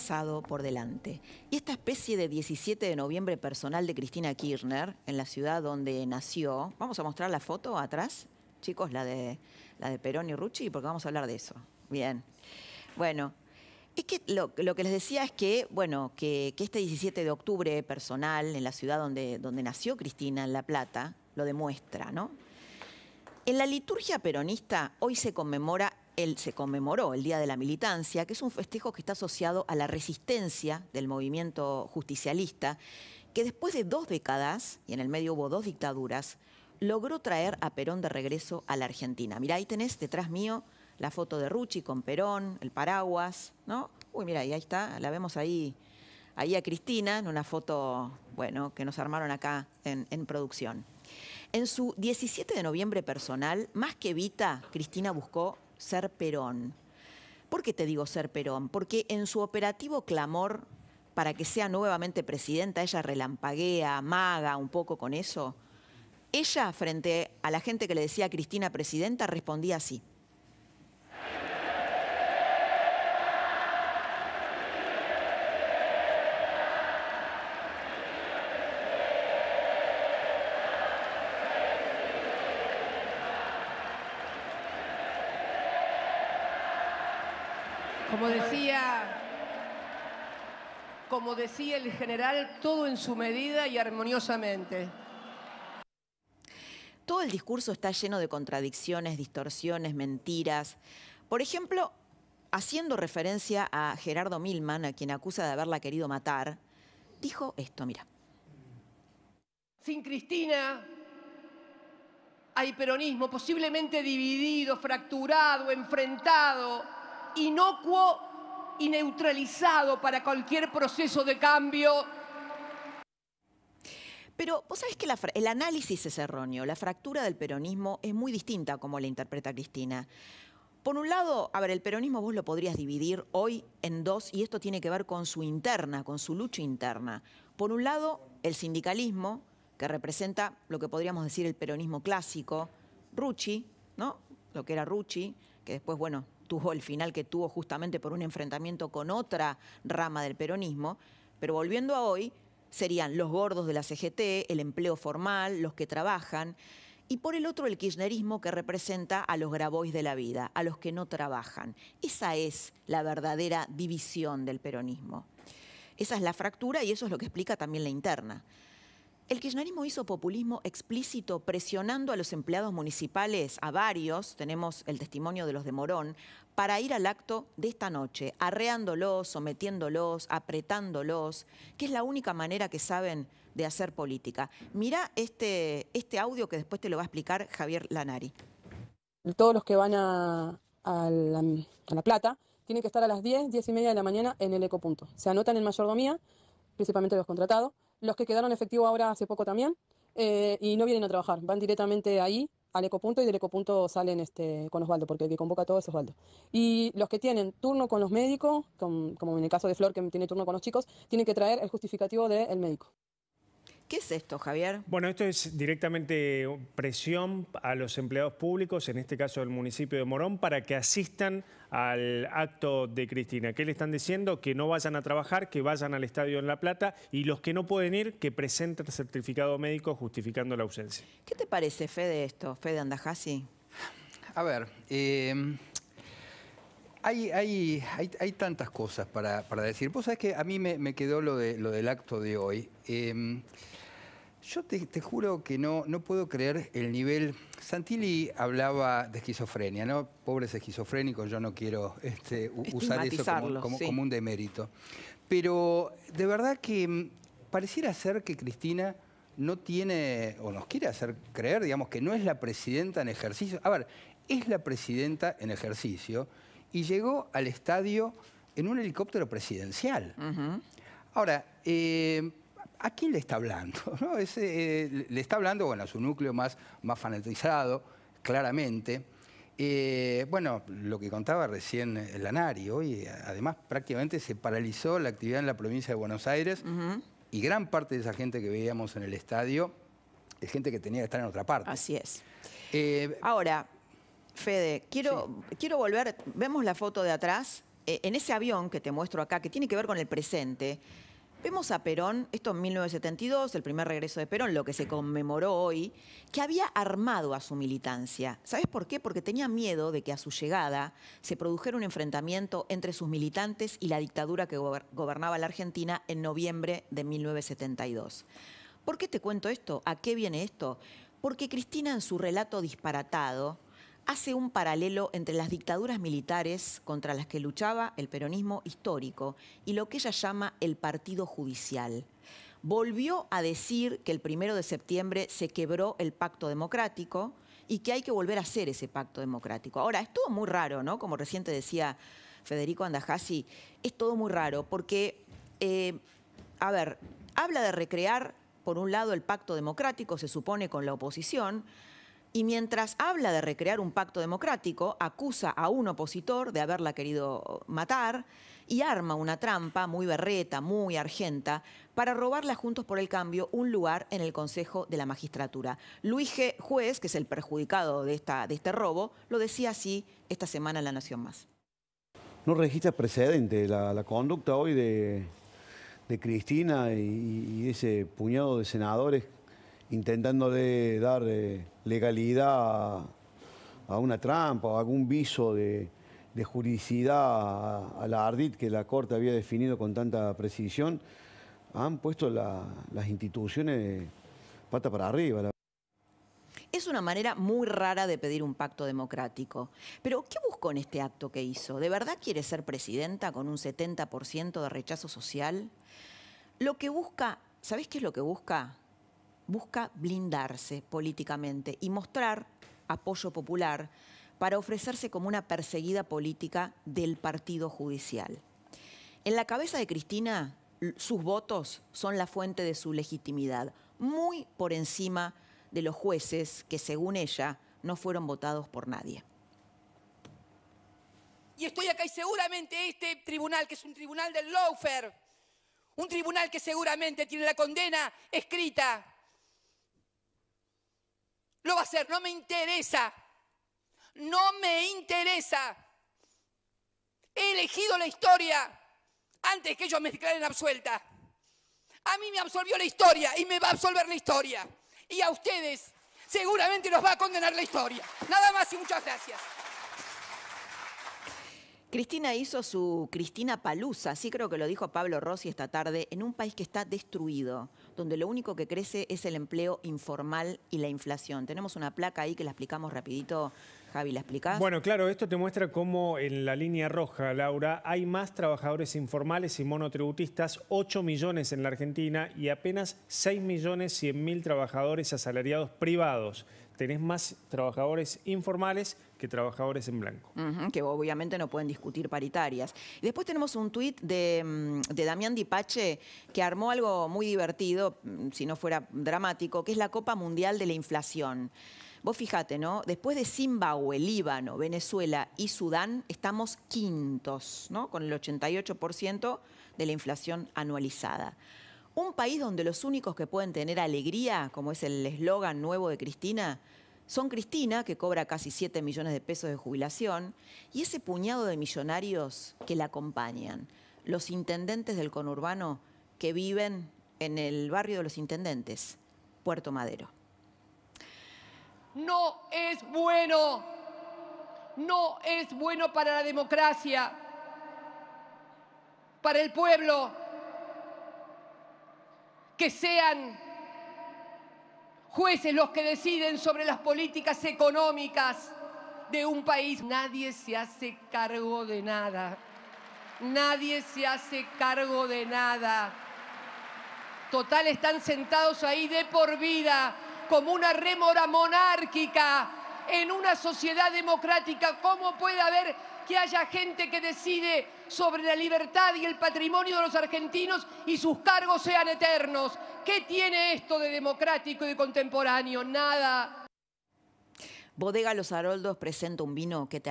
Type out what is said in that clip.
pasado por delante. Y esta especie de 17 de noviembre personal de Cristina Kirchner, en la ciudad donde nació, vamos a mostrar la foto atrás, chicos, la de, la de Perón y Rucci, porque vamos a hablar de eso. Bien. Bueno, es que lo, lo, que les decía es que, bueno, que, este 17 de octubre personal, en la ciudad donde, donde nació Cristina, en La Plata, lo demuestra, ¿no? En la liturgia peronista hoy se conmemora se conmemoró el Día de la Militancia, que es un festejo que está asociado a la resistencia del movimiento justicialista, que después de dos décadas, y en el medio hubo dos dictaduras, logró traer a Perón de regreso a la Argentina. Mirá, ahí tenés detrás mío la foto de Rucci con Perón, el paraguas, ¿no? Uy, mira, ahí está, la vemos ahí, ahí a Cristina en una foto, bueno, que nos armaron acá en, producción. En su 17 de noviembre personal, más que Vita, Cristina buscó ser Perón. ¿Por qué te digo ser Perón? Porque en su operativo clamor para que sea nuevamente presidenta, ella relampaguea, amaga un poco con eso. Ella, frente a la gente que le decía Cristina presidenta, respondía así. Como decía, como decía el general, todo en su medida y armoniosamente. Todo el discurso está lleno de contradicciones, distorsiones, mentiras. Por ejemplo, haciendo referencia a Gerardo Milman, a quien acusa de haberla querido matar, dijo esto, mira. Sin Cristina hay peronismo posiblemente dividido, fracturado, enfrentado inocuo y neutralizado para cualquier proceso de cambio. Pero vos sabés que el análisis es erróneo. La fractura del peronismo es muy distinta como la interpreta Cristina. Por un lado, a ver, el peronismo vos lo podrías dividir hoy en dos y esto tiene que ver con su interna, con su lucha interna. Por un lado, el sindicalismo, que representa lo que podríamos decir el peronismo clásico, Rucci, ¿no? Lo que era Rucci, que después, bueno, tuvo el final que tuvo justamente por un enfrentamiento con otra rama del peronismo, pero volviendo a hoy, serían los gordos de la CGT, el empleo formal, los que trabajan, y por el otro el kirchnerismo que representa a los grabois de la vida, a los que no trabajan. Esa es la verdadera división del peronismo. Esa es la fractura y eso es lo que explica también la interna. El kirchnerismo hizo populismo explícito presionando a los empleados municipales, a varios, tenemos el testimonio de los de Morón, para ir al acto de esta noche, arreándolos, sometiéndolos, apretándolos, que es la única manera que saben de hacer política. Mira este, este audio que después te lo va a explicar Javier Lanari. Todos los que van a, la, a La Plata tienen que estar a las 10, 10 y media de la mañana en el ecopunto. Se anotan en mayordomía, principalmente los contratados los que quedaron efectivos ahora hace poco también eh, y no vienen a trabajar, van directamente ahí al ecopunto y del ecopunto salen este, con Osvaldo, porque el que convoca a todos es Osvaldo. Y los que tienen turno con los médicos, como en el caso de Flor que tiene turno con los chicos, tienen que traer el justificativo del médico. ¿Qué es esto, Javier? Bueno, esto es directamente presión a los empleados públicos, en este caso del municipio de Morón, para que asistan al acto de Cristina. ¿Qué le están diciendo? Que no vayan a trabajar, que vayan al estadio en La Plata y los que no pueden ir, que presenten certificado médico justificando la ausencia. ¿Qué te parece, Fede, esto? Fede Andajasi. A ver, em, Hay, hay, hay, tantas cosas para, decir. Vos sabés que a mí me, quedó lo, de, lo del acto de hoy. Em, yo te, juro que no, no puedo creer el nivel. Santilli hablaba de esquizofrenia, ¿no? Pobres esquizofrénicos, yo no quiero este, usar eso como, un demérito. Pero de verdad que mm, pareciera ser que Cristina no tiene, o nos quiere hacer creer, digamos, que no es la presidenta en ejercicio. A ver, es la presidenta en ejercicio y llegó al estadio en un helicóptero presidencial. Ahora, eh, ¿a quién le está hablando? Eh, le está hablando bueno, a su núcleo más, más fanatizado, claramente. Eh, bueno, lo que contaba recién Lanari, hoy además prácticamente se paralizó la actividad en la provincia de Buenos Aires y gran parte de esa gente que veíamos en el estadio es gente que tenía que estar en otra parte. Así es. Eh, Ahora, Fede, quiero, quiero volver, vemos la foto de atrás, en ese avión que te muestro acá, que tiene que ver con el presente, Vemos a Perón, esto en 1972, el primer regreso de Perón, lo que se conmemoró hoy, que había armado a su militancia. ¿Sabes por qué? Porque tenía miedo de que a su llegada se produjera un enfrentamiento entre sus militantes y la dictadura que gobernaba la Argentina en noviembre de 1972. ¿Por qué te cuento esto? ¿A qué viene esto? Porque Cristina en su relato disparatado, hace un paralelo entre las dictaduras militares contra las que luchaba el peronismo histórico y lo que ella llama el partido judicial. Volvió a decir que el primero de septiembre se quebró el pacto democrático y que hay que volver a hacer ese pacto democrático. Ahora, todo muy raro, ¿no? Como reciente decía Federico Andajasi, es todo muy raro porque, eh, a ver, habla de recrear, por un lado, el pacto democrático, se supone, con la oposición, y mientras habla de recrear un pacto democrático, acusa a un opositor de haberla querido matar y arma una trampa muy berreta, muy argenta, para robarle a Juntos por el Cambio un lugar en el Consejo de la Magistratura. Luis G. Juez, que es el perjudicado de, esta, de este robo, lo decía así esta semana en La Nación Más. No registra precedente la, conducta hoy de, Cristina y ese puñado de senadores intentando dar eh, legalidad a, una trampa o algún viso de, de juridicidad a, la ARDIT que la Corte había definido con tanta precisión, han puesto las instituciones pata para arriba. Es una manera muy rara de pedir un pacto democrático. Pero, ¿qué buscó en este acto que hizo? ¿De verdad quiere ser presidenta con un 70% de rechazo social? Lo que busca, ¿sabés qué es lo que busca? busca blindarse políticamente y mostrar apoyo popular para ofrecerse como una perseguida política del partido judicial. En la cabeza de Cristina, sus votos son la fuente de su legitimidad, muy por encima de los jueces que, según ella, no fueron votados por nadie. Y estoy acá y seguramente este tribunal, que es un tribunal del lawfare, un tribunal que seguramente tiene la condena escrita, lo va a hacer, no me interesa. No me interesa. He elegido la historia antes que ellos me declaren absuelta. A mí me absolvió la historia y me va a absolver la historia. Y a ustedes seguramente los va a condenar la historia. Nada más y muchas gracias. Cristina hizo su Cristina Palusa, así creo que lo dijo Pablo Rossi esta tarde, en un país que está destruido, donde lo único que crece es el empleo informal y la inflación. Tenemos una placa ahí que la explicamos rapidito Javi, ¿la explicás? Bueno, claro, esto te muestra cómo en la línea roja, Laura, hay más trabajadores informales y monotributistas, 8 millones en la Argentina y apenas 6 millones 100 mil trabajadores asalariados privados tenés más trabajadores informales que trabajadores en blanco. que obviamente no pueden discutir paritarias. después tenemos un tuit de, mm, de Damián Dipache que armó algo muy divertido, mm, si no fuera dramático, que es la Copa Mundial de la Inflación. Vos fíjate, ¿no? Después de Zimbabue, Líbano, Venezuela y Sudán, estamos quintos, ¿no? Con el 88% de la inflación anualizada. Un país donde los únicos que pueden tener alegría, como es el eslogan nuevo de Cristina, son Cristina, que cobra casi 7 millones de pesos de jubilación, y ese puñado de millonarios que la acompañan, los intendentes del conurbano que viven en el barrio de los intendentes, Puerto Madero. No es bueno, no es bueno para la democracia, para el pueblo, que sean jueces los que deciden sobre las políticas económicas de un país. Nadie se hace cargo de nada. Nadie se hace cargo de nada. Total, están sentados ahí de por vida como una rémora monárquica en una sociedad democrática? ¿Cómo puede haber que haya gente que decide sobre la libertad y el patrimonio de los argentinos y sus cargos sean eternos? ¿Qué tiene esto de democrático y de contemporáneo? Nada. Bodega Los Aroldos presenta un vino que te